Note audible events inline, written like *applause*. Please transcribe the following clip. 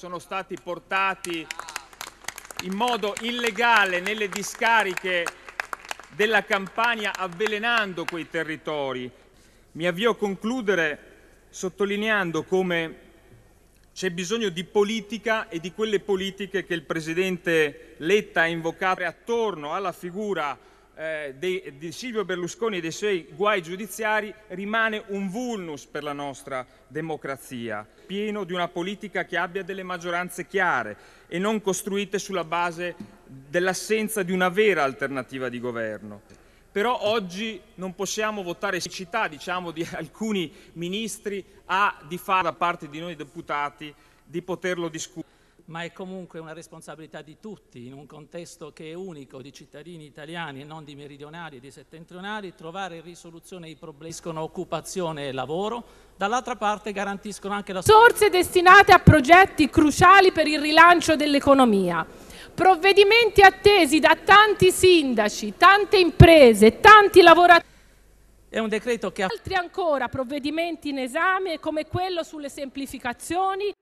sono stati portati in modo illegale nelle discariche della Campania avvelenando quei territori. Mi avvio a concludere sottolineando come c'è bisogno di politica e di quelle politiche che il Presidente Letta ha invocato attorno alla figura eh, dei, di Silvio Berlusconi e dei suoi guai giudiziari rimane un vulnus per la nostra democrazia, pieno di una politica che abbia delle maggioranze chiare e non costruite sulla base dell'assenza di una vera alternativa di governo. Però oggi non possiamo votare città, diciamo, di *laughs* alcuni ministri a di fare da parte di noi deputati di poterlo discutere ma è comunque una responsabilità di tutti, in un contesto che è unico di cittadini italiani e non di meridionali e di settentrionali, trovare risoluzione ai problemi escono occupazione e lavoro, dall'altra parte garantiscono anche la... Sorse destinate a progetti cruciali per il rilancio dell'economia. Provvedimenti attesi da tanti sindaci, tante imprese, tanti lavoratori. È un decreto che ha... Altri ancora provvedimenti in esame come quello sulle semplificazioni.